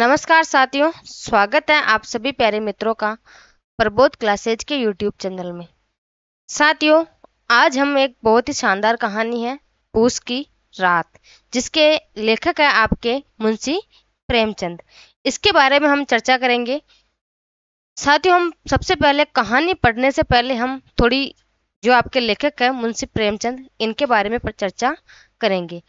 नमस्कार साथियों स्वागत है आप सभी प्यारे मित्रों का प्रबोध क्लासेज के यूट्यूब चैनल में साथियों आज हम एक बहुत ही शानदार कहानी है पूस की रात जिसके लेखक है आपके मुंशी प्रेमचंद इसके बारे में हम चर्चा करेंगे साथियों हम सबसे पहले कहानी पढ़ने से पहले हम थोड़ी जो आपके लेखक है मुंशी प्रेमचंद इनके बारे में चर्चा करेंगे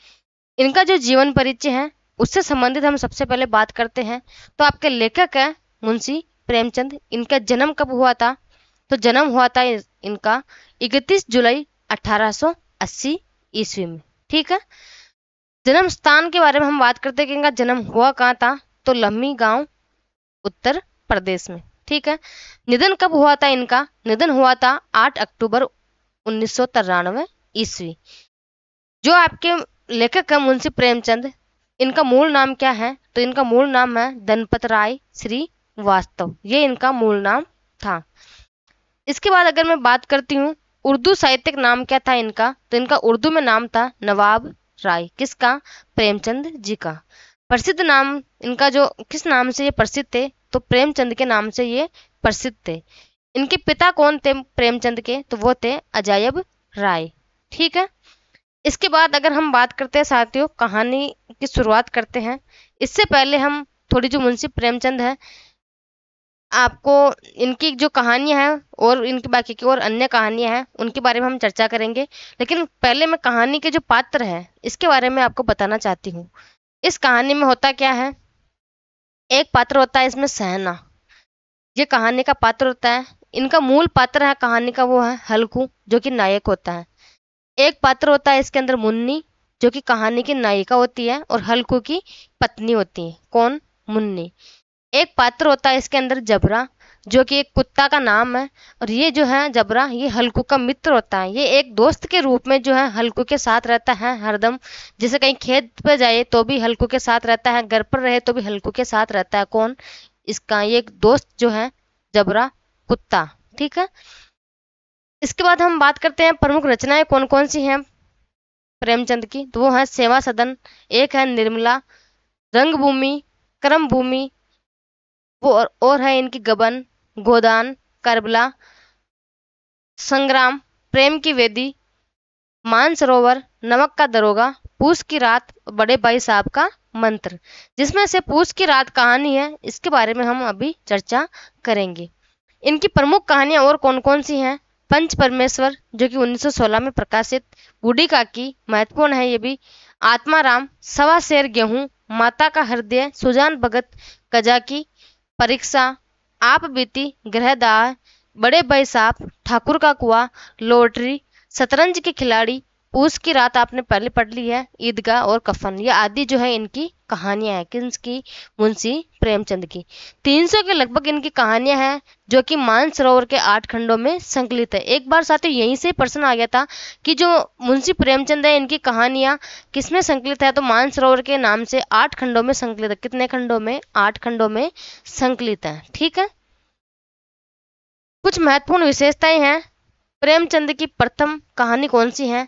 इनका जो जीवन परिचय है उससे संबंधित हम सबसे पहले बात करते हैं तो आपके लेखक हैं मुंशी प्रेमचंद इनका जन्म कब हुआ था तो जन्म हुआ था इनका 31 जुलाई 1880 ईस्वी में ठीक है जन्म स्थान के बारे में हम बात करते हैं कि इनका जन्म हुआ कहाँ था तो लम्बी गांव उत्तर प्रदेश में ठीक है निधन कब हुआ था इनका निधन हुआ था 8 अक्टूबर उन्नीस ईस्वी जो आपके लेखक है मुंशी प्रेमचंद इनका मूल नाम क्या है तो इनका मूल नाम है दनपत राय श्री वास्तव ये इनका मूल नाम था इसके बाद अगर मैं बात करती हूँ उर्दू साहित्यिक नाम क्या था इनका तो इनका उर्दू में नाम था नवाब राय किसका प्रेमचंद जी का प्रसिद्ध नाम इनका जो किस नाम से ये प्रसिद्ध थे तो प्रेमचंद के नाम से ये प्रसिद्ध थे इनके पिता कौन थे प्रेमचंद के तो वो थे अजायब राय ठीक है इसके बाद अगर हम बात करते हैं साथियों कहानी की शुरुआत करते हैं इससे पहले हम थोड़ी जो मुंशी प्रेमचंद है आपको इनकी जो कहानियां हैं और इनकी बाकी की और अन्य कहानियां हैं उनके बारे में हम चर्चा करेंगे लेकिन पहले मैं कहानी के जो पात्र हैं इसके बारे में आपको बताना चाहती हूँ इस कहानी में होता क्या है एक पात्र होता है इसमें सहना ये कहानी का पात्र होता है इनका मूल पात्र है कहानी का वो है हल्कू जो कि नायक होता है एक पात्र होता है इसके अंदर मुन्नी जो कि कहानी की नायिका होती है और हल्कू की पत्नी होती है कौन मुन्नी एक पात्र होता है इसके अंदर जबरा जो कि एक कुत्ता का नाम है और ये जो है जबरा ये हल्कू का मित्र होता है ये एक दोस्त के रूप में जो है हल्कू के साथ रहता है हरदम जैसे कहीं खेत पर जाए तो भी हल्कू के साथ रहता है घर पर रहे तो भी हल्कू के साथ रहता है कौन इसका ये एक दोस्त जो है जबरा कुत्ता ठीक है इसके बाद हम बात करते हैं प्रमुख रचनाएं कौन कौन सी हैं प्रेमचंद की तो वो है सेवा सदन एक है निर्मला रंगभूमि कर्म भूमि वो और, और है इनकी गबन गोदान करबला संग्राम प्रेम की वेदी मानसरोवर नमक का दरोगा पूस की रात बड़े भाई साहब का मंत्र जिसमें से पूस की रात कहानी है इसके बारे में हम अभी चर्चा करेंगे इनकी प्रमुख कहानियां और कौन कौन सी हैं पंच परमेश्वर जो कि 1916 में प्रकाशित बूढ़ी काकी महत्वपूर्ण है ये भी आत्माराम सवा शेर गेहूं माता का हृदय सुजान भगत कजाकी परीक्षा आप बीती ग्रहदाह बड़े भाई साहब ठाकुर का कुआ लॉटरी शतरंज के खिलाड़ी ऊस की रात आपने पहले पढ़ ली है ईदगाह और कफन ये आदि जो है इनकी कहानियां हैं किन्स की मुंशी प्रेमचंद की 300 के लगभग इनकी कहानियां हैं जो कि मानसरोवर के आठ खंडों में संकलित है एक बार साथियों यहीं से प्रश्न आ गया था कि जो मुंशी प्रेमचंद है इनकी कहानियां किसमें संकलित है तो मानसरोवर के नाम से आठ खंडों में संकलित है कितने खंडों में आठ खंडों में संकलित है ठीक है कुछ महत्वपूर्ण विशेषताएं हैं प्रेमचंद की प्रथम कहानी कौन सी है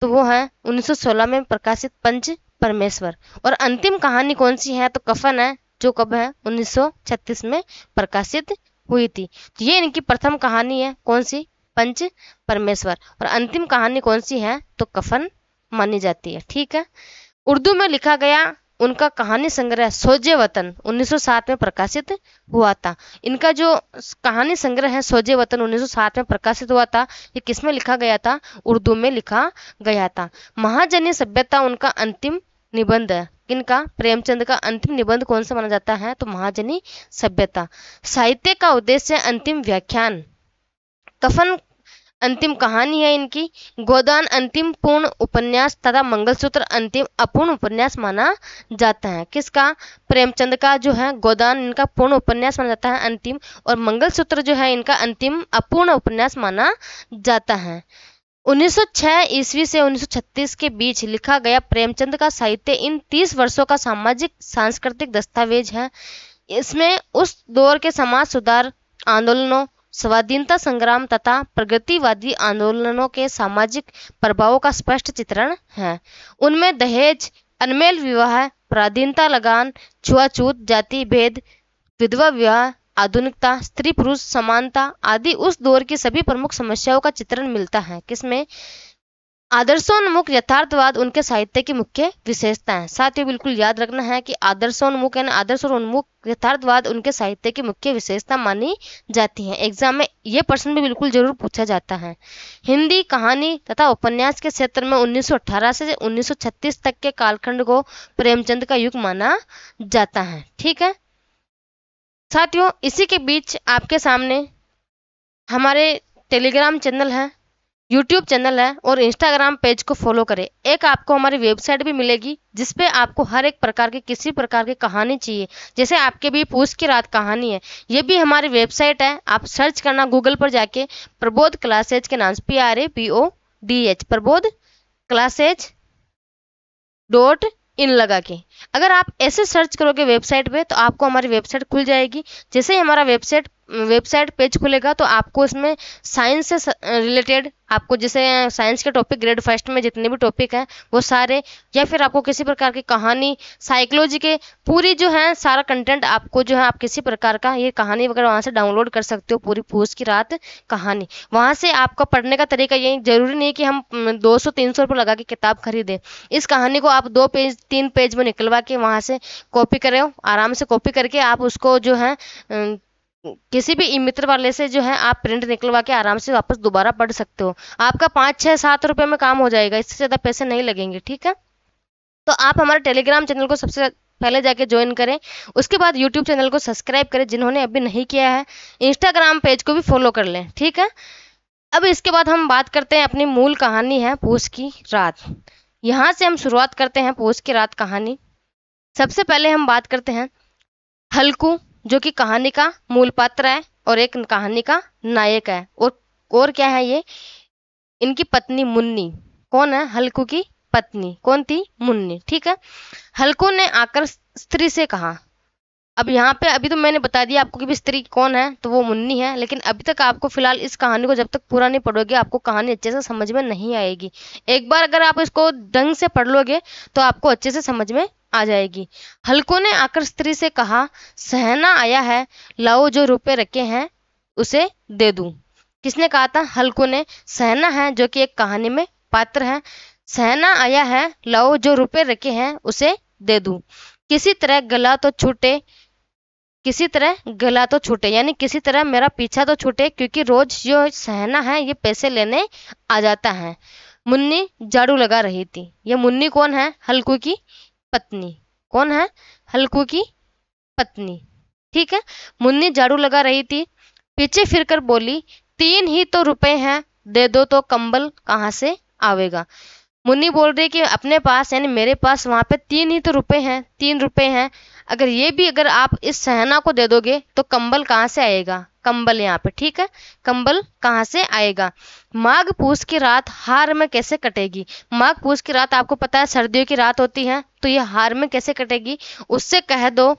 तो वो है 1916 में प्रकाशित पंच परमेश्वर और अंतिम कहानी कौन सी है तो कफन है जो कब है 1936 में प्रकाशित हुई थी तो ये इनकी प्रथम कहानी है कौन सी पंच परमेश्वर और अंतिम कहानी कौन सी है तो कफन मानी जाती है ठीक है उर्दू में लिखा गया उनका कहानी संग्रह सोजे वतन 1907 में प्रकाशित हुआ था इनका जो कहानी संग्रह है सोजे वतन 1907 में प्रकाशित हुआ था ये किस में लिखा गया था उर्दू में लिखा गया था महाजनी सभ्यता उनका अंतिम निबंध है किनका प्रेमचंद का अंतिम निबंध कौन सा माना जाता है तो महाजनी सभ्यता साहित्य का उद्देश्य अंतिम व्याख्यान कफन अंतिम कहानी है इनकी गोदान अंतिम पूर्ण उपन्यास तथा मंगलसूत्र अंतिम अपूर्ण उपन्यास माना जाता है किसका प्रेमचंद का जो है गोदान इनका पूर्ण उपन्यास माना जाता है अंतिम और मंगलसूत्र जो है इनका अंतिम अपूर्ण उपन्यास माना जाता है 1906 ईस्वी से 1936 के बीच लिखा गया प्रेमचंद का साहित्य इन 30 वर्षों का सामाजिक सांस्कृतिक दस्तावेज है इसमें उस दौर के समाज सुधार आंदोलनों स्वाधीनता संग्राम तथा प्रगतिवादी आंदोलनों के सामाजिक प्रभावों का स्पष्ट चित्रण है उनमें दहेज अनमेल विवाह प्राधीनता लगान छुआछूत जाति भेद विधवा विवाह आधुनिकता स्त्री पुरुष समानता आदि उस दौर की सभी प्रमुख समस्याओं का चित्रण मिलता है किसमें आदर्शोन्मुख यथार्थवाद उनके साहित्य की मुख्य विशेषता है साथ ही बिल्कुल याद रखना है कि आदर्शोन्मुख यानी आदर्श और उन्मुख यथार्थवाद उनके साहित्य की मुख्य विशेषता मानी जाती है एग्जाम में ये प्रश्न भी बिल्कुल जरूर पूछा जाता है हिंदी कहानी तथा उपन्यास के क्षेत्र में 1918 से 1936 तक के कालखंड को प्रेमचंद का युग माना जाता है ठीक है साथियों इसी के बीच आपके सामने हमारे टेलीग्राम चैनल है यूट्यूब चैनल है और इंस्टाग्राम पेज को फॉलो करें एक आपको हमारी वेबसाइट भी मिलेगी जिसपे आपको हर एक प्रकार की किसी प्रकार की कहानी चाहिए जैसे आपके भी पूछ की रात कहानी है ये भी हमारी वेबसाइट है आप सर्च करना गूगल पर जाके प्रबोध क्लासेज के नाम से P R A P O D H Prabodh classes dot in लगा के अगर आप ऐसे सर्च करोगे वेबसाइट पे तो आपको हमारी वेबसाइट खुल जाएगी जैसे ही हमारा वेबसाइट वेबसाइट पेज खुलेगा तो आपको इसमें साइंस से रिलेटेड आपको जैसे साइंस के टॉपिक ग्रेड फर्स्ट में जितने भी टॉपिक हैं वो सारे या फिर आपको किसी प्रकार की कहानी साइकोलॉजी के पूरी जो है सारा कंटेंट आपको जो है आप किसी प्रकार का ये कहानी वगैरह वहाँ से डाउनलोड कर सकते हो पूरी पूछ की रात कहानी वहाँ से आपका पढ़ने का तरीका ये जरूरी नहीं है कि हम दो सौ तीन सौ लगा के किताब खरीदें इस कहानी को आप दो पेज तीन पेज में निकल निकलवा के वहाँ से कॉपी करें आराम से कॉपी करके आप उसको जो है किसी भी मित्र वाले से जो है आप प्रिंट निकलवा के आराम से वापस दोबारा पढ़ सकते हो आपका पाँच छः सात रुपये में काम हो जाएगा इससे ज़्यादा पैसे नहीं लगेंगे ठीक है तो आप हमारे टेलीग्राम चैनल को सबसे पहले जाके ज्वाइन करें उसके बाद यूट्यूब चैनल को सब्सक्राइब करें जिन्होंने अभी नहीं किया है इंस्टाग्राम पेज को भी फॉलो कर लें ठीक है अब इसके बाद हम बात करते हैं अपनी मूल कहानी है पूछ की रात यहाँ से हम शुरुआत करते हैं पूछ की रात कहानी सबसे पहले हम बात करते हैं हल्कू जो कि कहानी का मूल पात्र है और एक कहानी का नायक है और और क्या है ये इनकी पत्नी मुन्नी कौन है हल्कू की पत्नी कौन थी मुन्नी ठीक है हल्कू ने आकर स्त्री से कहा अब यहाँ पे अभी तो मैंने बता दिया आपको कि स्त्री कौन है तो वो मुन्नी है लेकिन अभी तक आपको फिलहाल इस कहानी को जब तक पूरा नहीं पढ़ोगे आपको कहानी अच्छे से समझ में नहीं आएगी एक बार अगर आप इसको ढंग से पढ़ लोगे तो आपको अच्छे से समझ में आ जाएगी हल्कों ने आकर स्त्री से कहा सहना आया है लाओ जो रुपए रखे हैं उसे दे दूं किसने कहा था हल्को ने सहना है जो कि एक कहानी में पात्र है सहना आया है लाओ जो रुपए रखे हैं उसे दे दूं किसी तरह गला तो छूटे किसी तरह गला तो छूटे यानी किसी तरह मेरा पीछा तो छूटे क्योंकि रोज जो सहना है ये पैसे लेने आ जाता है मुन्नी झाड़ू लगा रही थी ये मुन्नी कौन है हल्कू की पत्नी कौन है हल्कू की पत्नी ठीक है मुन्नी झाड़ू लगा रही थी पीछे फिरकर बोली तीन ही तो रुपए हैं दे दो तो कंबल कहाँ से आवेगा मुन्नी बोल रही कि अपने पास यानी मेरे पास वहां पे तीन ही तो रुपए हैं तीन रुपए हैं अगर ये भी अगर आप इस सहना को दे दोगे तो कंबल कहाँ से आएगा कंबल यहाँ पे ठीक है कंबल कहाँ से आएगा माघ पूस की रात हार में कैसे कटेगी माघ पूस की रात आपको पता है सर्दियों की रात होती है तो ये हार में कैसे कटेगी उससे कह दो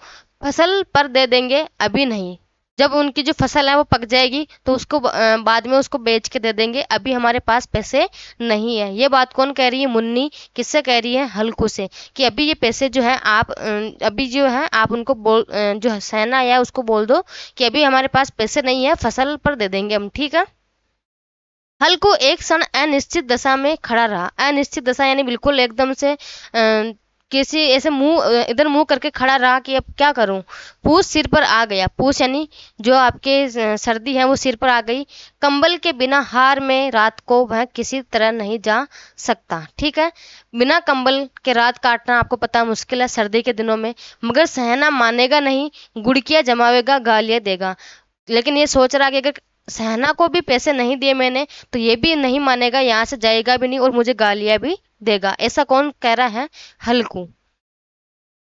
फसल पर दे देंगे अभी नहीं जब उनकी जो फसल है वो पक जाएगी तो उसको बाद में उसको बेच के दे देंगे अभी हमारे पास पैसे नहीं है ये बात कौन कह रही है मुन्नी किससे कह रही है हल्कू से कि अभी ये पैसे जो है आप अभी जो है आप उनको बोल जो सेना या उसको बोल दो कि अभी हमारे पास पैसे नहीं है फसल पर दे देंगे हम ठीक है हल्कू एक क्षण अनिश्चित दशा में खड़ा रहा अनिश्चित दशा यानी बिल्कुल एकदम से कैसे ऐसे मुंह इधर मुंह करके खड़ा रहा कि अब क्या करूं पूछ सिर पर आ गया पूछ यानी जो आपके सर्दी है वो सिर पर आ गई कंबल के बिना हार में रात को वह किसी तरह नहीं जा सकता ठीक है बिना कंबल के रात काटना आपको पता मुश्किल है सर्दी के दिनों में मगर सहना मानेगा नहीं गुड़किया जमावेगा गालियाँ देगा लेकिन ये सोच रहा कि अगर सहना को भी पैसे नहीं दिए मैंने तो ये भी नहीं मानेगा यहाँ से जाएगा भी नहीं और मुझे गालियाँ भी देगा ऐसा कौन कह रहा है हल्कू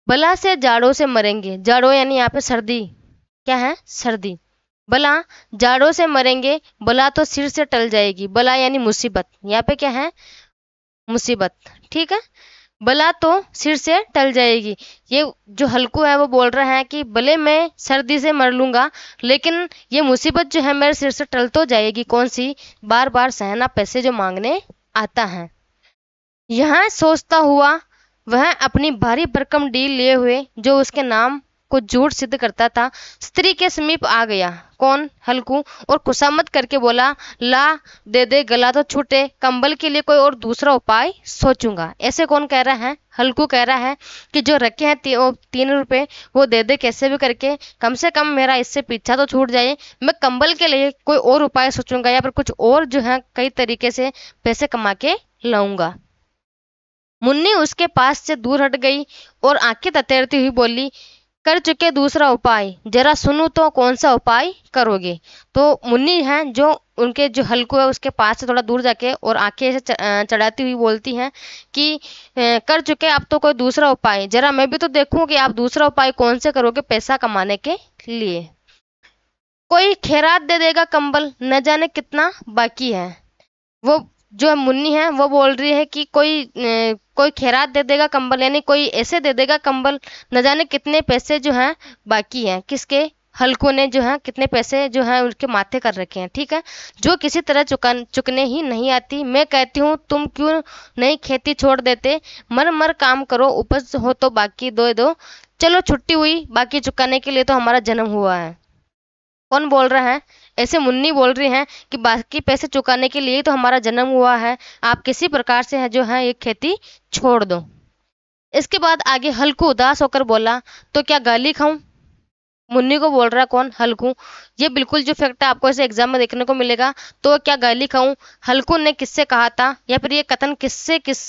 बला से जाड़ों से मरेंगे जाड़ों यानी यहाँ पे सर्दी क्या है सर्दी बला जाड़ों से मरेंगे बला तो सिर से टल जाएगी बला यानी मुसीबत यहाँ पे क्या है मुसीबत ठीक है बला तो सिर से टल जाएगी ये जो हल्कू है वो बोल रहा है कि भले मैं सर्दी से मर लूंगा लेकिन ये मुसीबत जो है मेरे सिर से टल तो जाएगी कौन सी बार बार सहना पैसे जो मांगने आता है यहाँ सोचता हुआ वह अपनी भारी भरकम डील लिए हुए जो उसके नाम को झूठ सिद्ध करता था स्त्री के समीप आ गया कौन हल्कू और खुशामद करके बोला ला दे दे गला तो छूटे कंबल के लिए कोई और दूसरा उपाय सोचूंगा ऐसे कौन कह रहा है हल्कू कह रहा है कि जो रखे हैं ती, तीन रुपए वो दे दे कैसे भी करके कम से कम मेरा इससे पीछा तो छूट जाए मैं कंबल के लिए कोई और उपाय सोचूंगा या फिर कुछ और जो है कई तरीके से पैसे कमा के लाऊंगा मुन्नी उसके पास से दूर हट गई और आंखें ततेरती हुई बोली कर चुके दूसरा उपाय जरा सुनू तो कौन सा उपाय करोगे तो मुन्नी हैं जो उनके जो हल्को है उसके पास से थोड़ा दूर जाके और आंखें ऐसे चढ़ाती हुई बोलती हैं कि कर चुके आप तो कोई दूसरा उपाय जरा मैं भी तो देखूं कि आप दूसरा उपाय कौन से करोगे पैसा कमाने के लिए कोई खैरात दे देगा कंबल न जाने कितना बाकी है वो जो मुन्नी है वो बोल रही है कि कोई कोई खैरात दे देगा कंबल यानी कोई ऐसे दे देगा कंबल न जाने कितने पैसे जो हैं बाकी हैं किसके हल्कों ने जो है कितने पैसे जो है उनके माथे कर रखे हैं ठीक है जो किसी तरह चुका चुकने ही नहीं आती मैं कहती हूँ तुम क्यों नहीं खेती छोड़ देते मर मर काम करो उपज हो तो बाकी दो दो चलो छुट्टी हुई बाकी चुकाने के लिए तो हमारा जन्म हुआ है कौन बोल रहा है ऐसे मुन्नी बोल रहे हैं कि बाकी पैसे चुकाने के लिए तो हमारा जन्म हुआ है आप किसी प्रकार से है जो है ये खेती छोड़ दो इसके बाद आगे हल्कू उदास होकर बोला तो क्या गाली खाऊं मुन्नी को बोल रहा कौन हल्कू ये बिल्कुल जो फैक्ट है आपको ऐसे एग्जाम में देखने को मिलेगा तो क्या गाली खाऊं हल्कू ने किससे कहा था या फिर ये कथन किससे किस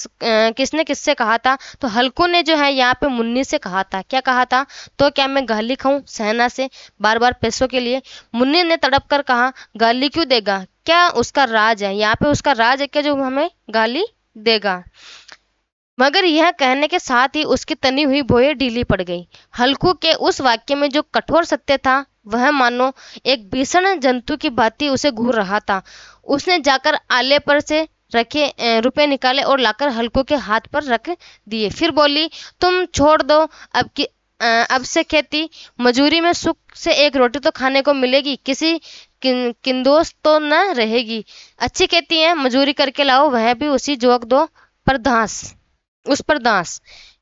किसने किससे कहा था तो हल्कू ने जो है यहाँ पे मुन्नी से कहा था क्या कहा था तो क्या मैं गाली खाऊं सहना से बार बार पैसों के लिए मुन्नी ने तड़प कर कहा गाली क्यों देगा क्या उसका राज है यहाँ पे उसका राज है क्या जो हमें गाली देगा मगर यह कहने के साथ ही उसकी तनी हुई भोये ढीली पड़ गई हल्कू के उस वाक्य में जो कठोर सत्य था वह मानो एक भीषण जंतु की भांति उसे घूर रहा था उसने जाकर आले पर से रखे रुपए निकाले और लाकर हल्कू के हाथ पर रख दिए फिर बोली तुम छोड़ दो अब की अब से खेती मजूरी में सुख से एक रोटी तो खाने को मिलेगी किसी किन, किंदोस तो न रहेगी अच्छी खेती है मजूरी करके लाओ वह भी उसी जोक दो पर धांस उस पर दास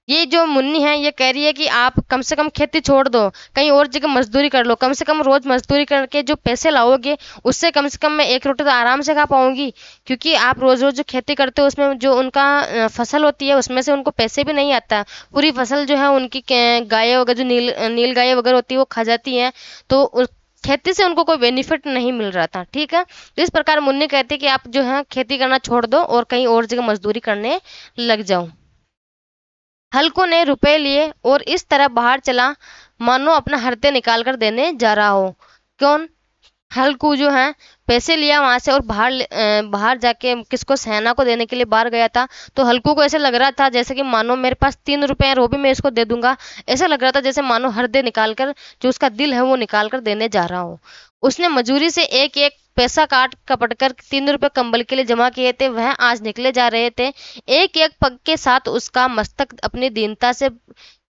ये जो मुन्नी है ये कह रही है कि आप कम से कम खेती छोड़ दो कहीं और जगह मजदूरी कर लो कम से कम रोज मजदूरी करके जो पैसे लाओगे उससे कम से कम मैं एक रोटी तो आराम से खा पाऊंगी क्योंकि आप रोज रोज जो खेती करते हो उसमें जो उनका फसल होती है उसमें से उनको पैसे भी नहीं आता पूरी फसल जो है उनकी गाय वगैरह जो नील नील गाय वगैरह होती है वो खा जाती है तो खेती से उनको कोई बेनिफिट नहीं मिल रहा था ठीक है तो इस प्रकार मुन्नी कहती है कि आप जो है खेती करना छोड़ दो और कहीं और जगह मजदूरी करने लग जाओ हल्कू ने रुपए लिए और इस तरह बाहर चला मानो अपना हृदय निकाल कर देने जा रहा हो क्यों हल्कू जो है पैसे लिया वहाँ से और बाहर बाहर जाके किसको सेना को देने के लिए बाहर गया था तो हल्कू को ऐसे लग रहा था जैसे कि मानो मेरे पास तीन रुपए हैं वो भी मैं इसको दे दूंगा ऐसा लग रहा था जैसे मानो हृदय निकाल कर जो उसका दिल है वो निकाल कर देने जा रहा हूँ उसने मजूरी से एक एक पैसा काट कपट कर तीन रुपए कंबल के लिए जमा किए थे वह आज निकले जा रहे थे एक एक पग के साथ उसका मस्तक अपनी दीनता से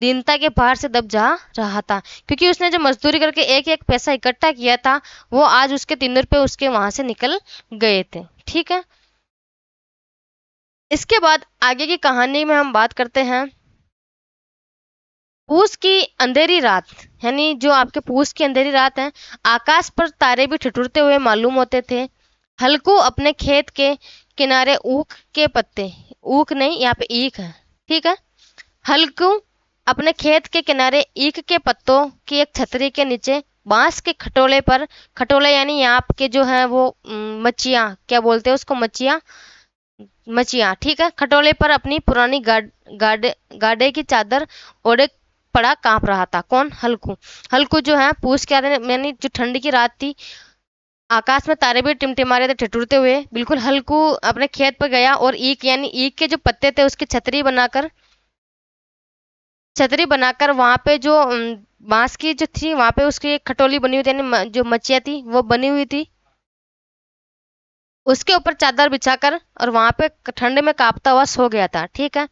दीनता के भार से दब जा रहा था क्योंकि उसने जो मजदूरी करके एक एक पैसा इकट्ठा किया था वो आज उसके तीन रुपये उसके वहां से निकल गए थे ठीक है इसके बाद आगे की कहानी में हम बात करते हैं पूस की अंधेरी रात यानी जो आपके पूस की अंधेरी रात है आकाश पर तारे भी ठिठुरते हुए मालूम होते थे हल्कू अपने खेत के किनारे ऊख के पत्ते ऊख नहीं यहाँ पे ईख है ठीक है हल्कू अपने खेत के किनारे ईख के पत्तों की एक छतरी के नीचे बांस के खटोले पर खटोले यानी आपके जो है वो मचिया क्या बोलते हैं उसको मछिया मचिया ठीक है खटोले पर अपनी पुरानी गाड, गाडे गाडे की चादर ओढ़े पड़ा कांप रहा था कौन हल्कू हल्कू जो है पूछ के यानी जो ठंड की रात थी आकाश में तारे भी टिमटिमा रहे थे ठिठुरते हुए बिल्कुल हल्कू अपने खेत पर गया और ईक यानी ईक के जो पत्ते थे उसकी छतरी बनाकर छतरी बनाकर वहाँ पे जो बांस की जो थी वहाँ पे उसकी एक खटोली बनी हुई थी जो मच्छिया थी वो बनी हुई थी उसके ऊपर चादर बिछाकर और वहां पे ठंड में कांपता हुआ सो गया था ठीक है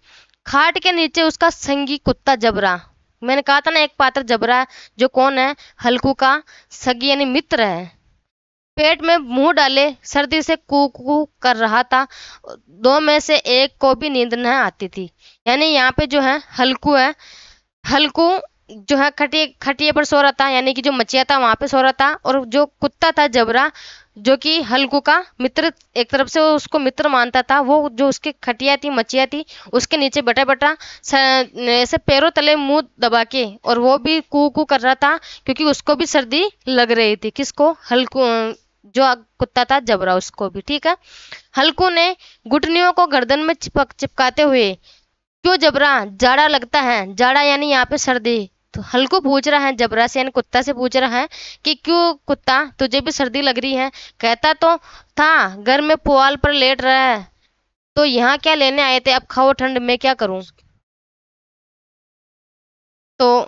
खाट के नीचे उसका संगी कुत्ता जबरा मैंने कहा था ना एक पात्र जबरा जो कौन है हल्कू का सगी यानी मित्र है पेट में मुंह डाले सर्दी से कू कू कर रहा था दो में से एक को भी नींद न आती थी यानी यहाँ पे जो है हल्कू है हल्कू जो है खटिए खटिए पर सो रहा था यानी कि जो मचिया था वहाँ पे सो रहा था और जो कुत्ता था जबरा जो कि हल्कू का मित्र एक तरफ से उसको मित्र मानता था वो जो उसकी खटिया थी मचिया थी उसके नीचे बटा बटा ऐसे पैरों तले मुंह दबा के और वो भी कू कू कर रहा था क्योंकि उसको भी सर्दी लग रही थी किसको हल्कू जो कुत्ता था जबरा उसको भी ठीक है हल्कू ने घुटनियों को गर्दन में चिपक चिपकाते हुए क्यों जबरा जाड़ा लगता है जाड़ा यानी यहाँ पे सर्दी तो हल्को पूछ रहा है जबरा से यानी कुत्ता से पूछ रहा है कि क्यों कुत्ता तुझे भी सर्दी लग रही है कहता तो था घर में पुआल पर लेट रहा है तो यहाँ क्या लेने आए थे अब खाओ ठंड में क्या करूँ तो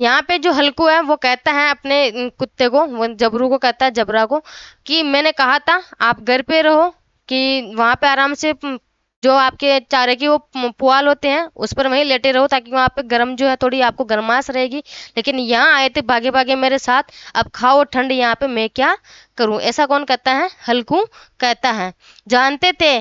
यहाँ पे जो हल्कू है वो कहता है अपने कुत्ते को जबरू को कहता है जबरा को कि मैंने कहा था आप घर पे रहो कि वहाँ पे आराम से जो आपके चारे की वो पुआल होते हैं उस पर वहीं लेटे रहो ताकि वहाँ पे गर्म जो है थोड़ी आपको गर्माश रहेगी लेकिन यहाँ आए थे भागे भागे मेरे साथ अब खाओ ठंड यहाँ पे मैं क्या करूँ ऐसा कौन कहता है हल्कू कहता है जानते थे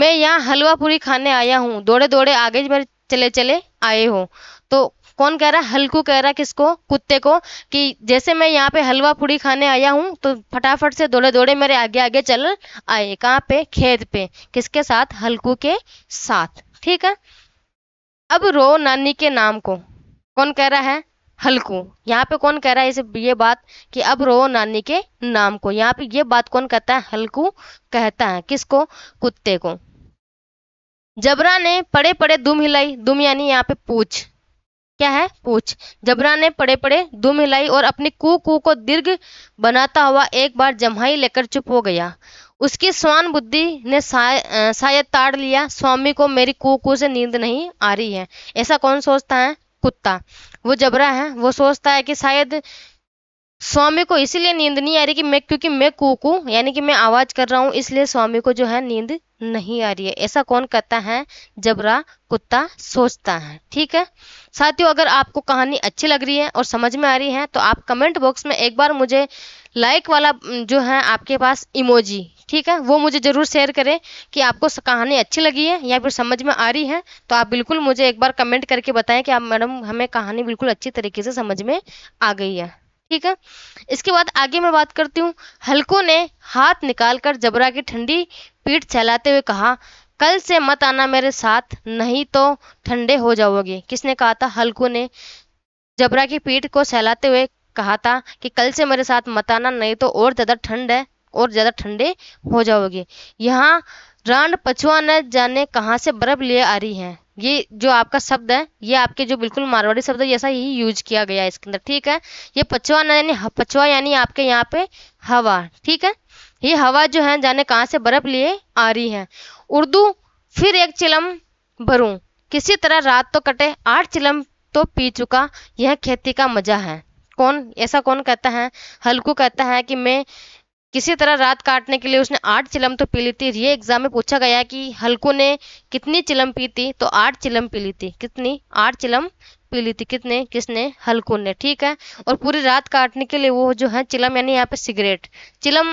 मैं यहाँ हलवा पूरी खाने आया हूँ दौड़े दौड़े आगे मेरे चले चले आए हो तो कौन कह रहा है हल्कू कह रहा है किसको कुत्ते को कि जैसे मैं यहाँ पे हलवा पूड़ी खाने आया हूँ तो फटाफट से दौड़े दौड़े मेरे आगे आगे चल आए कहाँ पे खेत पे किसके साथ हल्कू के साथ ठीक है अब रो नानी के नाम को कौन कह रहा है हल्कू यहाँ पे कौन कह रहा है इसे ये बात कि अब रो नानी के नाम को यहाँ पे ये बात कौन कहता है हल्कू कहता है किसको कुत्ते को जबरा ने पड़े पड़े दुम हिलाई दुम यानी यहाँ पे पूछ क्या है पूछ जबरा ने पड़े पड़े दुम हिलाई और अपनी कू कू को दीर्घ बनाता हुआ एक बार जम्हाई लेकर चुप हो गया उसकी स्वान बुद्धि ने शायद साय, ताड़ लिया स्वामी को मेरी कूकू से नींद नहीं आ रही है ऐसा कौन सोचता है कुत्ता वो जबरा है वो सोचता है कि शायद स्वामी को इसीलिए नींद नहीं आ रही कि मैं क्योंकि मैं कूकू यानी कि मैं आवाज कर रहा हूँ इसलिए स्वामी को जो है नींद नहीं आ रही है ऐसा कौन कहता है जबरा कुत्ता सोचता है ठीक है साथियों अगर आपको कहानी अच्छी लग रही है और समझ में आ रही है तो आप कमेंट बॉक्स में एक बार मुझे लाइक वाला जो है आपके पास इमोजी ठीक है वो मुझे ज़रूर शेयर करें कि आपको कहानी अच्छी लगी है या फिर समझ में आ रही है तो आप बिल्कुल मुझे एक बार कमेंट करके बताएं कि आप मैडम हमें कहानी बिल्कुल अच्छी तरीके से समझ में आ गई है ठीक है इसके बाद आगे मैं बात करती हूँ हल्कों ने हाथ निकालकर जबरा की ठंडी पीठ सहलाते हुए कहा कल से मत आना मेरे साथ नहीं तो ठंडे हो जाओगे किसने कहा था हल्कू ने जबरा की पीठ को सहलाते हुए कहा था कि कल से मेरे साथ मत आना नहीं तो और ज़्यादा ठंड है और ज़्यादा ठंडे हो जाओगे यहाँ रांड पछुआ न जाने कहाँ से बर्फ लिए आ रही है ये जो आपका शब्द है ये आपके जो बिल्कुल मारवाड़ी शब्द है जैसा यही यूज किया गया है इसके अंदर ठीक है ये पछुआ न यानी पछुआ यानी आपके यहाँ पे हवा ठीक है ये हवा जो है जाने कहाँ से बर्फ लिए आ रही है उर्दू फिर एक चिलम भरूं किसी तरह रात तो कटे आठ चिलम तो पी चुका यह खेती का मजा है कौन ऐसा कौन कहता है हल्कू कहता है कि मैं किसी तरह रात काटने के लिए उसने आठ चिलम तो पी ली थी ये एग्जाम में पूछा गया कि हल्कू ने कितनी चिलम पी थी तो आठ चिलम पी ली थी कितनी आठ चिलम पी ली थी कितने किसने हल्कू ने ठीक है और पूरी रात काटने के लिए वो जो है चिलम यानी यहाँ पे सिगरेट चिलम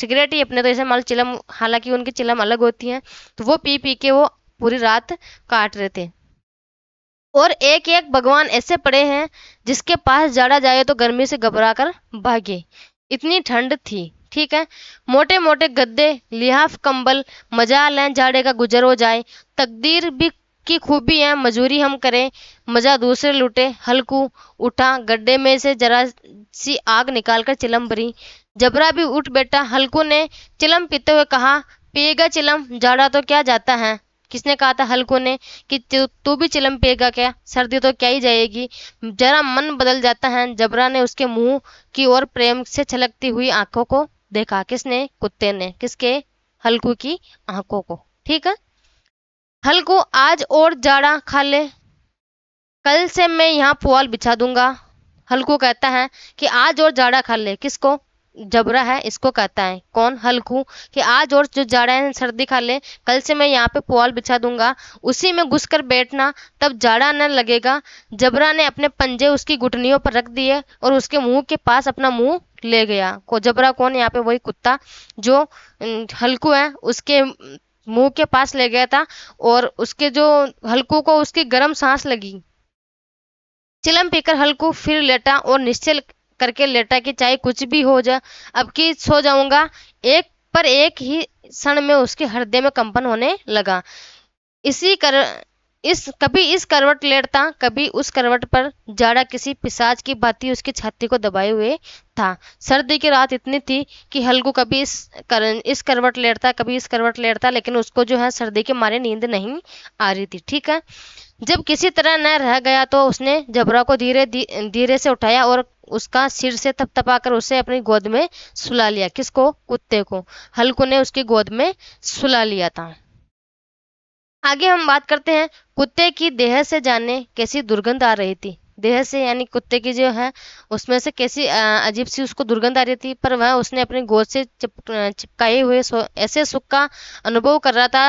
सिगरेट ही अपने तो ऐसे मान चिलम हालांकि उनकी चिलम अलग होती है तो वो पी पी के वो पूरी रात काट रहे थे और एक एक भगवान ऐसे पड़े हैं जिसके पास जाड़ा जाए तो गर्मी से घबरा कर भागे इतनी ठंड थी ठीक है मोटे मोटे गद्दे लिहाफ कंबल मजा लें जाड़े का गुजर हो जाए तकदीर भी की खूबी है मजूरी हम करें मज़ा दूसरे लूटे हल्कू उठा गड्ढे में से जरा सी आग निकालकर चिलम भरी जबरा भी उठ बैठा हल्कू ने चिलम पीते हुए कहा पिएगा चिलम जाड़ा तो क्या जाता है किसने कहा था हल्कू ने कि तू भी चिलम पिएगा क्या सर्दी तो क्या ही जाएगी जरा मन बदल जाता है जबरा ने उसके मुंह की ओर प्रेम से छलकती हुई आंखों को देखा किसने कुत्ते ने किसके हल्कू की आंखों को ठीक है हल्कू आज और जाड़ा खा ले कल से मैं यहाँ पुआल बिछा दूंगा हल्कू कहता है कि आज और जाड़ा खा ले किसको जबरा है इसको कहता है कौन हल्कू कि आज और जो जाड़ा है सर्दी खा ले कल से मैं यहाँ पे पुआल बिछा दूंगा उसी में घुस कर बैठना तब जाड़ा न लगेगा जबरा ने अपने पंजे उसकी घुटनियों पर रख दिए और उसके मुंह के पास अपना मुंह ले गया को जबरा कौन यहाँ पे वही कुत्ता जो हम्म, हल्कू है उसके मुंह के पास ले गया था और उसके जो हल्कू को उसकी गर्म सांस लगी चिलम पीकर हल्कू फिर लेटा और निश्चय करके लेटा कि चाहे कुछ भी हो जाए अब की सो जाऊंगा एक पर एक ही क्षण में उसके हृदय में कंपन होने लगा इसी कर इस कभी इस करवट लेटता कभी उस करवट पर जाड़ा किसी पिसाज की भांति उसकी छाती को दबाए हुए था सर्दी की रात इतनी थी कि हल्कू कभी इस कर, इस करवट लेटता कभी इस करवट लेटता लेकिन उसको जो है सर्दी के मारे नींद नहीं आ रही थी ठीक है जब किसी तरह न रह गया तो उसने जबरा को धीरे धीरे से उठाया और उसका सिर से थपथपा कर उसे अपनी गोद में सुला लिया किसको कुत्ते को हल्कू ने उसकी गोद में सुला लिया था आगे हम बात करते हैं कुत्ते की देह से जाने कैसी दुर्गंध आ रही थी देह से यानी कुत्ते की जो है उसमें से कैसी अजीब सी उसको दुर्गंध आ रही थी पर वह उसने अपने गोद से चिप चिपकाए हुए ऐसे सुख का अनुभव कर रहा था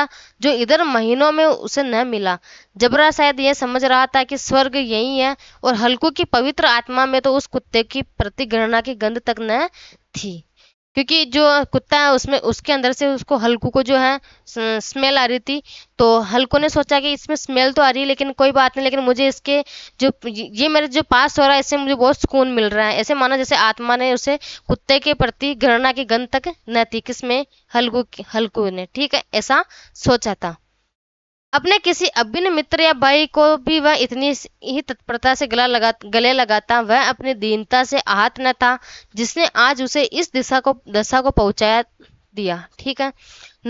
जो इधर महीनों में उसे न मिला जबरा शायद यह समझ रहा था कि स्वर्ग यही है और हल्कू की पवित्र आत्मा में तो उस कुत्ते की प्रतिगणना की गंध तक न थी क्योंकि जो कुत्ता है उसमें उसके अंदर से उसको हल्कू को जो है स्मेल आ रही थी तो हल्कू ने सोचा कि इसमें स्मेल तो आ रही है लेकिन कोई बात नहीं लेकिन मुझे इसके जो ये मेरे जो पास हो रहा है इससे मुझे बहुत सुकून मिल रहा है ऐसे माना जैसे आत्मा ने उसे कुत्ते के प्रति घृणा की गंध तक न थी किसमें हल्कू हल्कू ने ठीक है ऐसा सोचा था अपने किसी अभिन्न मित्र या भाई को भी वह इतनी ही तत्परता से गला लगा गले लगाता वह अपनी दीनता से आहत न था जिसने आज उसे इस दिशा को दशा को पहुंचाया दिया ठीक है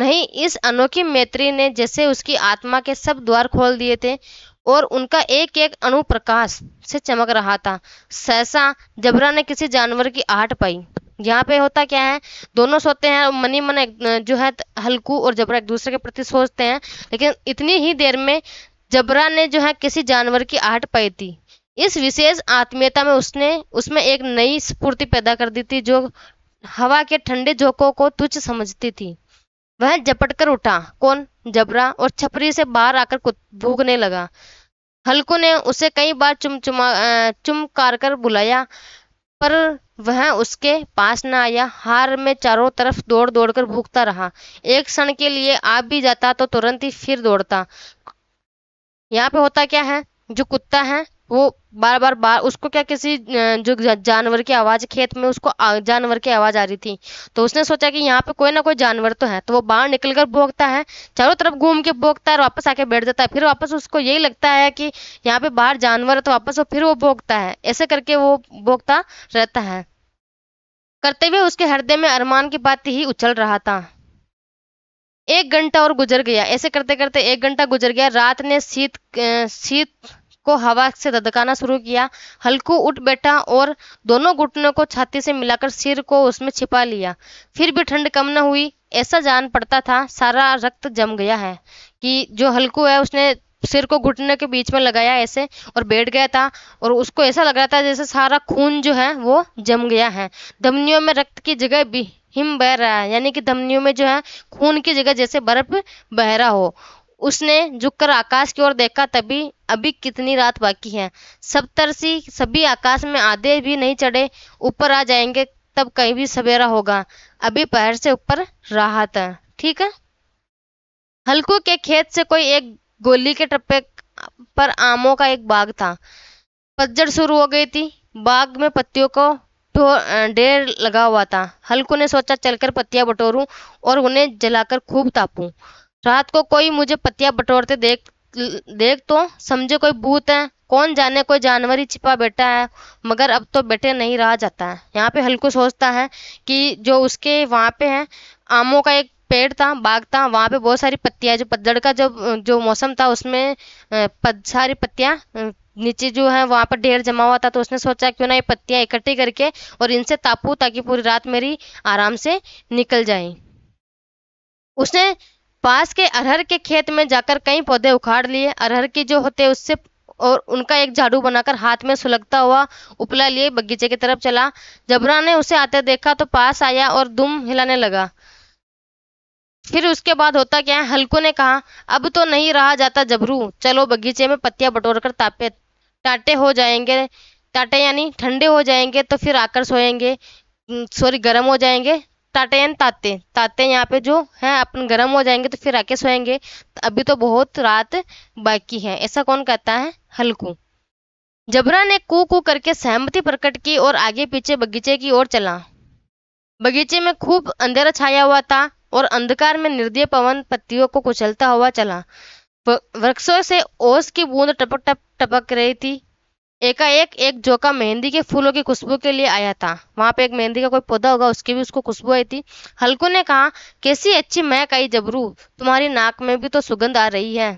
नहीं इस अनोखी मैत्री ने जैसे उसकी आत्मा के सब द्वार खोल दिए थे और उनका एक एक अणु प्रकाश से चमक रहा था सहसा जबरा ने किसी जानवर की आहट पाई यहाँ पे होता क्या है दोनों सोते हैं मनी मन जो है हल्कू और जबरा एक दूसरे के प्रति सोचते हैं लेकिन इतनी ही देर में जबरा ने जो है किसी जानवर की आहट पाई थी इस विशेष आत्मीयता में उसने उसमें एक नई स्फूर्ति पैदा कर दी थी जो हवा के ठंडे झोंकों को तुच्छ समझती थी वह झपटकर उठा कौन जबरा और छपरी से बाहर आकर भूखने लगा हल्कू ने उसे कई बार चुम चुमा चुम कार कर बुलाया पर वह उसके पास न आया हार में चारों तरफ दौड़ दौड़कर भूखता रहा एक क्षण के लिए आप भी जाता तो तुरंत ही फिर दौड़ता यहाँ पे होता क्या है जो कुत्ता है वो बार बार बार उसको क्या किसी जो जानवर की आवाज़ खेत में उसको जानवर की आवाज़ आ रही थी तो उसने सोचा कि यहाँ पे कोई ना कोई जानवर तो है तो वो बाहर निकल कर भोंकता है चारों तरफ घूम के भोंकता है वापस आके बैठ जाता है फिर वापस उसको यही लगता है कि यहाँ पे बाहर जानवर है तो वापस वो फिर वो भोंकता है ऐसे करके वो भोंकता रहता है करते हुए उसके हृदय में अरमान की बात ही उछल रहा था एक घंटा और गुजर गया ऐसे करते करते एक घंटा गुजर गया रात ने शीत शीत को हवा से ददकाना शुरू किया हल्कू उठ बैठा और दोनों घुटनों को छाती से मिलाकर सिर को उसमें छिपा लिया फिर भी ठंड कम न हुई ऐसा जान पड़ता था सारा रक्त जम गया है कि जो हल्कू है उसने सिर को घुटने के बीच में लगाया ऐसे और बैठ गया था और उसको ऐसा लग रहा था जैसे सारा खून जो है वो जम गया है धमनियों में रक्त की जगह भी हिम बह रहा है यानी कि धमनियों में जो है खून की जगह जैसे बर्फ बह रहा हो उसने झुककर आकाश की ओर देखा तभी अभी कितनी रात बाकी है तरसी सभी आकाश में आधे भी नहीं चढ़े ऊपर आ जाएंगे तब कहीं भी सवेरा होगा अभी पहर से ऊपर राहत है ठीक है हल्कू के खेत से कोई एक गोली के टप्पे पर आमों का एक बाग था पतझड़ शुरू हो गई थी बाग में पत्तियों को ढेर लगा हुआ था हल्कू ने सोचा चलकर पत्तियां बटोरूं और उन्हें जलाकर खूब तापूं रात को कोई मुझे पतिया बटोरते देख देख तो समझे कोई भूत है कौन जाने कोई जानवर ही छिपा बैठा है मगर अब तो बेटे नहीं रहा जाता है यहाँ पे हल्कू सोचता है कि जो उसके वहाँ पे है आमों का एक पेड़ था बाग था वहाँ पे बहुत सारी पत्तियाँ जो पतझड़ का जब जो, जो मौसम था उसमें पत, सारी पत्तियाँ नीचे जो है वहाँ पर ढेर जमा हुआ था तो उसने सोचा क्यों ना ये पत्तियाँ इकट्ठी करके और इनसे तापू ताकि पूरी रात मेरी आराम से निकल जाए उसने पास के अरहर के खेत में जाकर कई पौधे उखाड़ लिए अरहर की जो होते उससे और उनका एक झाड़ू बनाकर हाथ में सुलगता हुआ उपला लिए बगीचे की तरफ चला जबरा ने उसे आते देखा तो पास आया और दुम हिलाने लगा फिर उसके बाद होता क्या हल्को ने कहा अब तो नहीं रहा जाता जबरू चलो बगीचे में पत्तियां बटोर कर तापे टाटे हो जाएंगे टाटे यानी ठंडे हो जाएंगे तो फिर आकर सोएंगे सॉरी गर्म हो जाएंगे ताटे यानी ताते ताते यहाँ पे जो है अपन गर्म हो जाएंगे तो फिर आके सोएंगे तो अभी तो बहुत रात बाकी है ऐसा कौन कहता है हल्कू जबरा ने कू कू करके सहमति प्रकट की और आगे पीछे बगीचे की ओर चला बगीचे में खूब अंधेरा छाया हुआ था और अंधकार में निर्दय पवन पत्तियों को कुचलता हुआ चला वृक्षों से ओस की बूंद टपक टप टपक रही थी एकाएक एक, एक जोका मेहंदी के फूलों की खुशबू के लिए आया था वहां पे एक मेहंदी का कोई पौधा होगा उसकी भी उसको खुशबू आई थी हल्कू ने कहा कैसी अच्छी महक आई जबरू तुम्हारी नाक में भी तो सुगंध आ रही है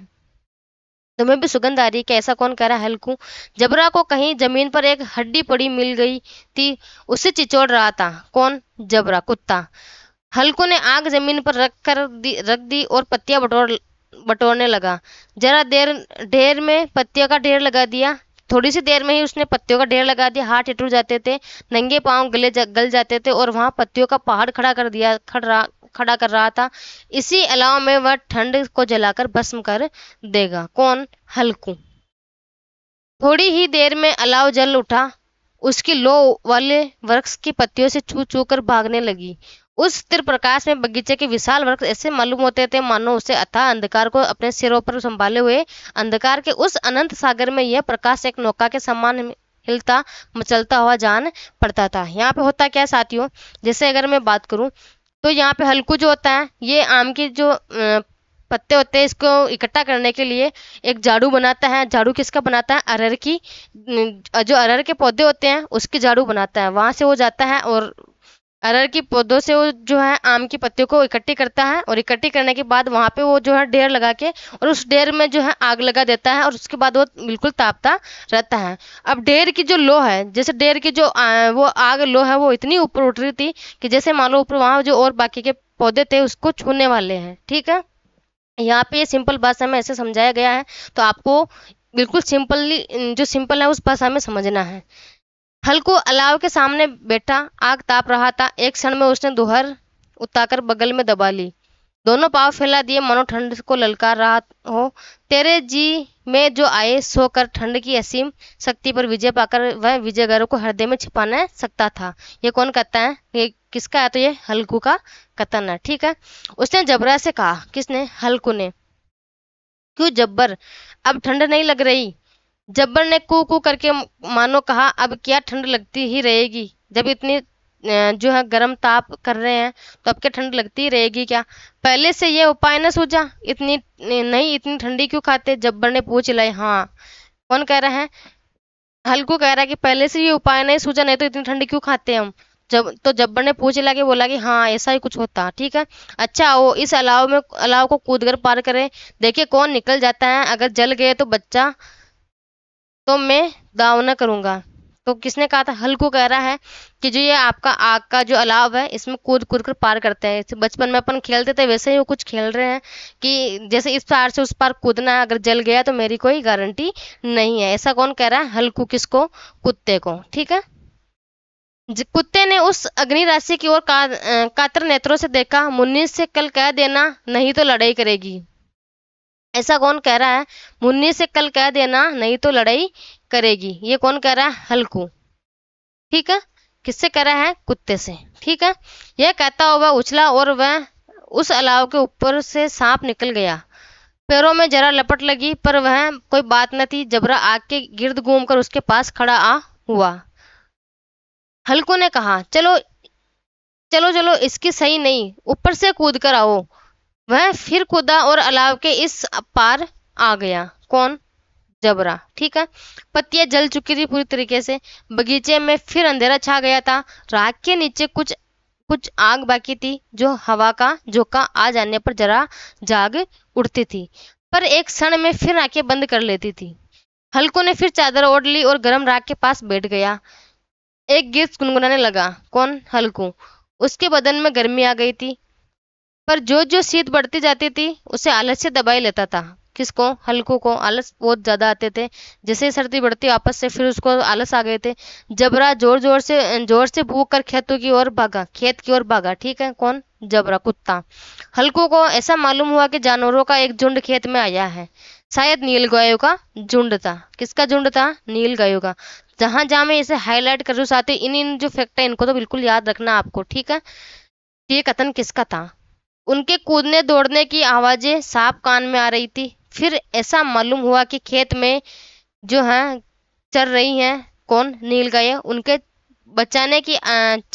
तुम्हें भी सुगंध आ रही है कि ऐसा कौन कह रहा है हल्कू जबरा को कहीं जमीन पर एक हड्डी पड़ी मिल गई थी उसे चिचोड़ रहा था कौन जबरा कुत्ता हल्कू ने आग जमीन पर रख कर दी रख दी और पत्तियां बटोर बटोरने लगा जरा देर ढेर में पत्तियों का ढेर लगा दिया थोड़ी सी देर में ही उसने पत्तियों का ढेर लगा दिया हाथ टूट जाते थे नंगे पांव गले गल जाते थे और वहां पत्तियों का पहाड़ खड़ा कर दिया खड़ा खड़ा कर रहा था इसी अलाव में वह ठंड को जलाकर भस्म कर देगा कौन हल्कू थोड़ी ही देर में अलाव जल उठा उसकी लो वाले वृक्ष की पत्तियों से छू छू कर भागने लगी उस स्थिर प्रकाश में बगीचे के विशाल वृक्ष ऐसे मालूम होते थे मानो उसे अथा अंधकार को अपने सिरों पर संभाले हुए अंधकार के उस अनंत सागर में यह प्रकाश एक नौका के समान हिलता मचलता हुआ जान पड़ता था यहाँ पे होता क्या साथियों जैसे अगर मैं बात करूँ तो यहाँ पे हल्कू जो होता है ये आम के जो पत्ते होते हैं इसको इकट्ठा करने के लिए एक झाड़ू बनाता है झाड़ू किसका बनाता है अरहर की जो अरहर के पौधे होते हैं उसके झाड़ू बनाता है वहाँ से वो जाता है और अरहर की पौधों से वो जो है आम की पत्तियों को इकट्ठी करता है और इकट्ठी करने के बाद वहाँ पे वो जो है ढेर लगा के और उस ढेर में जो है आग लगा देता है और उसके बाद वो बिल्कुल तापता रहता है अब ढेर की जो लो है जैसे ढेर की जो आ, वो आग लो है वो इतनी ऊपर उठ रही थी कि जैसे मान लो ऊपर वहाँ जो और बाकी के पौधे थे उसको छूने वाले हैं ठीक है यहाँ पे ये सिंपल भाषा में ऐसे समझाया गया है तो आपको बिल्कुल सिंपली जो सिंपल है उस भाषा में समझना है हल्कू अलाव के सामने बैठा आग ताप रहा था एक क्षण में उसने दोहर उतार बगल में दबा ली दोनों पाव फैला दिए मनो ठंड को ललकार रहा हो तेरे जी में जो आए सो कर ठंड की असीम शक्ति पर विजय पाकर वह विजय गर्व को हृदय में छिपाने सकता था ये कौन कहता है ये किसका है तो ये हल्कू का कथन है ठीक है उसने जबरा से कहा किसने हल्कू ने क्यों जब्बर अब ठंड नहीं लग रही जब्बर ने कू कू करके मानो कहा अब क्या ठंड लगती ही रहेगी जब इतनी जो है गर्म ताप कर रहे हैं तो अब क्या ठंड लगती ही रहेगी क्या पहले से ये उपाय न सोचा इतनी नहीं इतनी ठंडी क्यों खाते जब्बर ने पूछ लाई हाँ कौन कह रहा है हल्कू कह रहा है कि पहले से ये उपाय नहीं सूझा नहीं तो इतनी ठंडी क्यों खाते हम जब तो जब्बर ने पूछ ला के बोला कि हाँ ऐसा ही कुछ होता ठीक है अच्छा वो इस अलाव में अलाव को कूदकर पार करें देखिए कौन निकल जाता है अगर जल गए तो बच्चा तो मैं दावना करूंगा करूँगा तो किसने कहा था हल्कू कह रहा है कि जो ये आपका आग का जो अलाव है इसमें कूद कूद कर पार करते हैं बचपन में अपन खेलते थे वैसे ही वो कुछ खेल रहे हैं कि जैसे इस पार से उस पार कूदना अगर जल गया तो मेरी कोई गारंटी नहीं है ऐसा कौन कह रहा है हल्कू को किसको कुत्ते को ठीक है कुत्ते ने उस अग्नि राशि की ओर का, कातर नेत्रों से देखा मुन्नी से कल कह देना नहीं तो लड़ाई करेगी ऐसा कौन कह रहा है मुन्नी से कल कह देना नहीं तो लड़ाई करेगी ये कौन कह रहा है हल्कू ठीक है किससे कह रहा है कुत्ते से ठीक है यह कहता हुआ उछला और वह उस अलाव के ऊपर से सांप निकल गया पैरों में जरा लपट लगी पर वह कोई बात न थी जबरा आग के गिर्द घूमकर उसके पास खड़ा आ हुआ हल्कू ने कहा चलो चलो चलो इसकी सही नहीं ऊपर से कूद कर आओ वह फिर कूदा और अलाव के इस पार आ गया कौन जबरा ठीक है पत्तियां जल चुकी थी पूरी तरीके से बगीचे में फिर अंधेरा छा गया था राग के नीचे कुछ कुछ आग बाकी थी जो हवा का झोंका आ जाने पर जरा जाग उठती थी पर एक क्षण में फिर आंखें बंद कर लेती थी हल्को ने फिर चादर ओढ़ ली और गर्म राग के पास बैठ गया एक गीत गुनगुनाने लगा कौन हल्कू उसके बदन में गर्मी आ गई थी पर जो जो शीत बढ़ती जाती थी उसे आलस्य दबाई लेता था किसको हल्कू को आलस बहुत ज़्यादा आते थे जैसे ही सर्दी बढ़ती वापस से फिर उसको आलस आ गए थे जबरा जोर जोर से जोर से भूख कर खेतों की ओर भागा खेत की ओर भागा ठीक है कौन जबरा कुत्ता हल्कू को ऐसा मालूम हुआ कि जानवरों का एक झुंड खेत में आया है शायद नील गायों का झुंड था किसका झुंड था नील गायों का जहां जहां मैं इसे हाईलाइट कर चाहती हूँ इन इन जो फैक्ट है इनको तो बिल्कुल याद रखना आपको ठीक है ये कथन किसका था उनके कूदने दौड़ने की आवाज़ें साफ कान में आ रही थी फिर ऐसा मालूम हुआ कि खेत में जो हैं चर रही हैं कौन नील गाय उनके बचाने की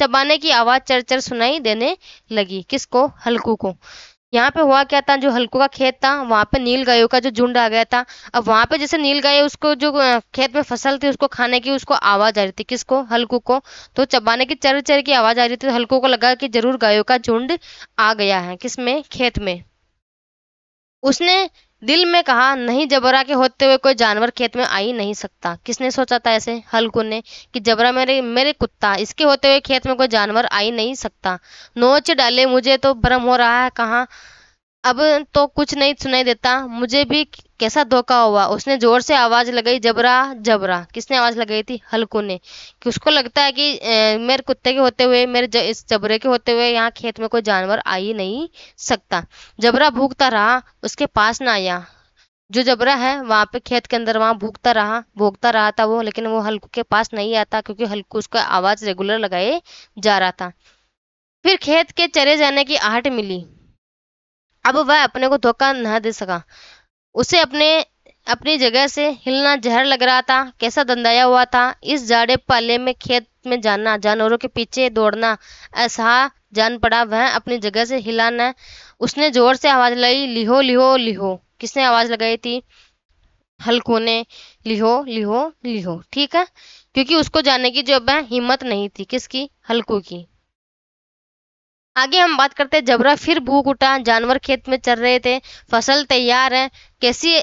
चबाने की आवाज़ चर चर सुनाई देने लगी किसको हल्कू को यहाँ पे हुआ क्या था जो हल्को का खेत था वहां पे नील गायों का जो झुंड आ गया था अब वहां पे जैसे नील गाय उसको जो खेत में फसल थी उसको खाने की उसको आवाज आ रही थी किसको हल्कू को तो चबाने की चर चर की आवाज आ रही थी हल्कू को लगा कि जरूर गायों का झुंड आ गया है किसमें खेत में उसने दिल में कहा नहीं जबरा के होते हुए कोई जानवर खेत में आ ही नहीं सकता किसने सोचा था ऐसे हल्कू ने कि जबरा मेरे मेरे कुत्ता इसके होते हुए खेत में कोई जानवर आ ही नहीं सकता नोच डाले मुझे तो भ्रम हो रहा है कहाँ अब तो कुछ नहीं सुनाई देता मुझे भी कैसा धोखा हुआ उसने जोर से आवाज़ लगाई जबरा जबरा किसने आवाज़ लगाई थी हल्कू ने कि उसको लगता है कि ए, मेरे कुत्ते के होते हुए मेरे ज, इस जबरे के होते हुए यहाँ खेत में कोई जानवर आ ही नहीं सकता जबरा भूखता रहा उसके पास ना आया जो जबरा है वहां पे खेत के अंदर वहां भूखता रहा भूखता रहा था वो लेकिन वो हल्कू के पास नहीं आता क्योंकि हल्कू उसका आवाज़ रेगुलर लगाए जा रहा था फिर खेत के चले जाने की आहट मिली अब वह अपने को धोखा न दे सका उसे अपने अपनी जगह से हिलना जहर लग रहा था कैसा दंदाया हुआ था इस जाड़े पाले में खेत में जाना जानवरों के पीछे दौड़ना ऐसा जान पड़ा वह अपनी जगह से हिलाना उसने जोर से आवाज लगाई लिहो लिहो लिहो किसने आवाज लगाई थी हल्कों ने लिहो लिहो लिहो ठीक है क्योंकि उसको जाने की जो अब हिम्मत नहीं थी किसकी हल्कों की आगे हम बात करते हैं जबरा फिर भूख उठा जानवर खेत में चल रहे थे फसल तैयार है कैसी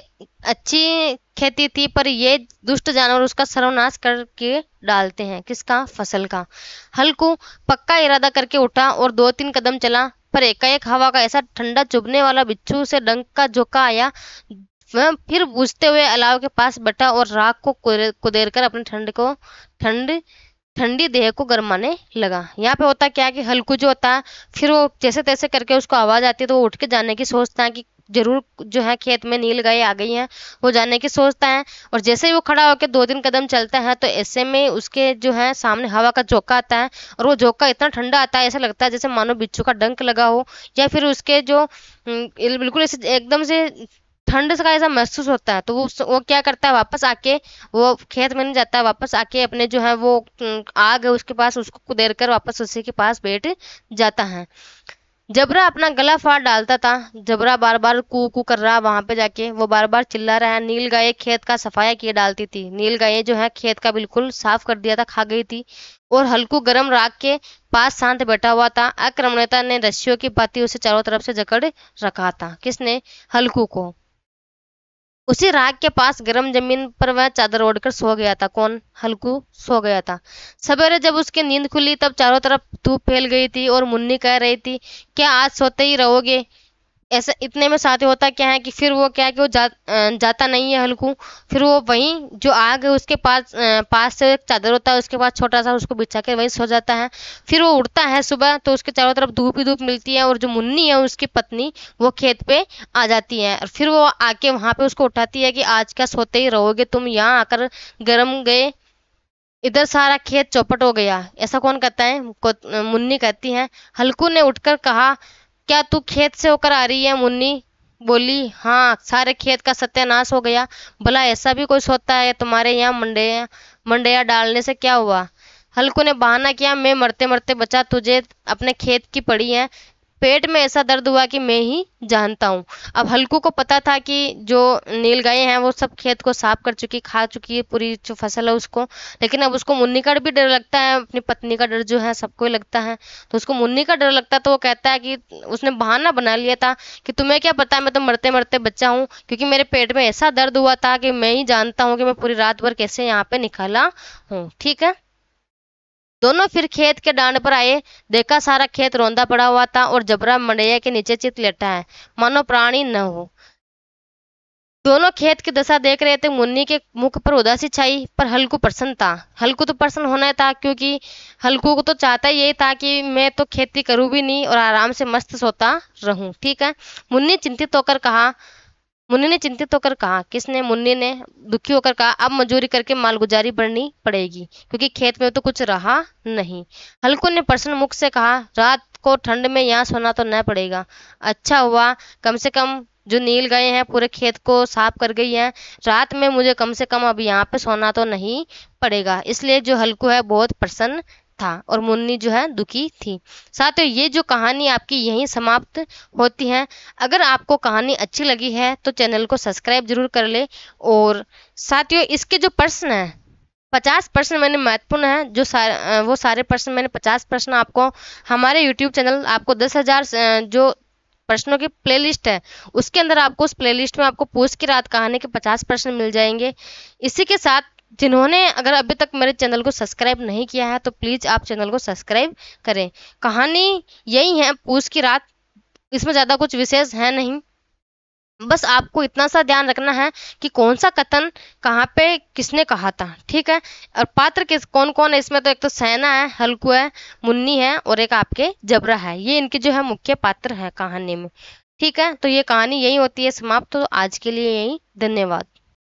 अच्छी खेती थी पर ये दुष्ट जानवर उसका सर्वनाश करके डालते हैं किसका फसल का हल्कू पक्का इरादा करके उठा और दो तीन कदम चला पर एकाएक हवा का ऐसा ठंडा चुभने वाला बिच्छू से डंक का झोंका आया वह फिर बुझते हुए अलाव के पास बटा और राख को कुदेर कर अपने ठंड को ठंड ठंडी देह को गर्माने लगा यहाँ पे होता क्या कि हल्कू जो होता है फिर वो जैसे तैसे करके उसको आवाज़ आती है तो वो उठ के जाने की सोचता है कि जरूर जो है खेत में नील गाय आ गई है वो जाने की सोचता है और जैसे ही वो खड़ा होकर दो तीन कदम चलता है तो ऐसे में उसके जो है सामने हवा का झोंका आता है और वो झोंका इतना ठंडा आता है ऐसा लगता है जैसे मानो बिच्छू का डंक लगा हो या फिर उसके जो बिल्कुल ऐसे एकदम से ठंड का ऐसा महसूस होता है तो वो वो क्या करता है वापस आके वो खेत में नहीं जाता है वापस आके अपने जो है वो आग है उसके पास उसको कुदेर कर वापस उसी के पास बैठ जाता है जबरा अपना गला फाड़ डालता था जबरा बार बार कू कू कर रहा वहां पे जाके वो बार बार चिल्ला रहा है नील गाय खेत का सफाया किए डालती थी नील गाय जो है खेत का बिल्कुल साफ कर दिया था खा गई थी और हल्कू गरम राख के पास शांत बैठा हुआ था अक्रमणता ने रस्सियों की पाती उसे चारों तरफ से जकड़ रखा था किसने हल्कू को उसी राग के पास गर्म जमीन पर वह चादर ओढ़कर सो गया था कौन हल्कू सो गया था सवेरे जब उसकी नींद खुली तब चारों तरफ धूप फैल गई थी और मुन्नी कह रही थी क्या आज सोते ही रहोगे ऐसा इतने में साथ होता क्या है कि फिर वो क्या है कि वो जा, जाता नहीं है हल्कू फिर वो वहीं जो आग है उसके पास पास से एक चादर होता है उसके पास छोटा सा उसको बिछा के वहीं सो जाता है फिर वो उड़ता है सुबह तो उसके चारों तरफ धूप ही धूप मिलती है और जो मुन्नी है उसकी पत्नी वो खेत पे आ जाती है और फिर वो आके वहाँ पे उसको उठाती है कि आज क्या सोते ही रहोगे तुम यहाँ आकर गर्म गए इधर सारा खेत चौपट हो गया ऐसा कौन कहता है मुन्नी कहती है हल्कू ने उठकर कहा क्या तू खेत से होकर आ रही है मुन्नी बोली हाँ सारे खेत का सत्यानाश हो गया भला ऐसा भी कोई सोता है तुम्हारे यहाँ मंडे मंडिया डालने से क्या हुआ हल्कू ने बहाना किया मैं मरते मरते बचा तुझे अपने खेत की पड़ी है पेट में ऐसा दर्द हुआ कि मैं ही जानता हूँ अब हल्कू को पता था कि जो नील गाय हैं वो सब खेत को साफ कर चुकी खा चुकी है पूरी जो फसल है उसको लेकिन अब उसको मुन्नी का भी डर लगता है अपनी पत्नी का डर जो है सबको लगता है तो उसको मुन्नी का डर लगता है तो वो कहता है कि उसने बहाना बना लिया था कि तुम्हें क्या पता मैं तो मरते मरते बच्चा हूँ क्योंकि मेरे पेट में ऐसा दर्द हुआ था कि मैं ही जानता हूँ कि मैं पूरी रात भर कैसे यहाँ पे निकाला हूँ ठीक है दोनों फिर खेत के डांड पर आए देखा सारा खेत रोंदा पड़ा हुआ था और जबरा मंडिया के नीचे चित लेटा है मानो प्राणी न हो दोनों खेत की दशा देख रहे थे मुन्नी के मुख पर उदासी छाई पर हल्कू प्रसन्न था हल्कू तो प्रसन्न होना ही था क्योंकि हल्कू को तो चाहता यही था कि मैं तो खेती करूं भी नहीं और आराम से मस्त सोता रहूं ठीक है मुन्नी चिंतित होकर कहा मुन्नी ने चिंतित होकर कहा किसने मुन्नी ने दुखी होकर कहा अब मजूरी करके मालगुजारी बढ़नी पड़ेगी क्योंकि खेत में तो कुछ रहा नहीं हल्कू ने प्रसन्न मुख से कहा रात को ठंड में यहाँ सोना तो न पड़ेगा अच्छा हुआ कम से कम जो नील गए हैं पूरे खेत को साफ कर गई हैं रात में मुझे कम से कम अब यहाँ पे सोना तो नहीं पड़ेगा इसलिए जो हल्कू है बहुत प्रसन्न था और मुन्नी जो है दुखी थी साथियों ये जो कहानी आपकी यहीं समाप्त होती है अगर आपको कहानी अच्छी लगी है तो चैनल को सब्सक्राइब जरूर कर ले और साथियों इसके जो प्रश्न है पचास प्रश्न मैंने महत्वपूर्ण है जो सारे वो सारे प्रश्न मैंने पचास प्रश्न आपको हमारे यूट्यूब चैनल आपको दस हज़ार जो प्रश्नों की प्लेलिस्ट है उसके अंदर आपको उस प्लेलिस्ट में आपको पूछ की रात कहानी के पचास प्रश्न मिल जाएंगे इसी के साथ जिन्होंने अगर अभी तक मेरे चैनल को सब्सक्राइब नहीं किया है तो प्लीज़ आप चैनल को सब्सक्राइब करें कहानी यही है पूछ की रात इसमें ज़्यादा कुछ विशेष है नहीं बस आपको इतना सा ध्यान रखना है कि कौन सा कथन कहाँ पे किसने कहा था ठीक है और पात्र किस कौन कौन है इसमें तो एक तो सैना है हल्कू है मुन्नी है और एक आपके जबरा है ये इनके जो है मुख्य पात्र है कहानी में ठीक है तो ये कहानी यही होती है समाप्त तो आज के लिए यही धन्यवाद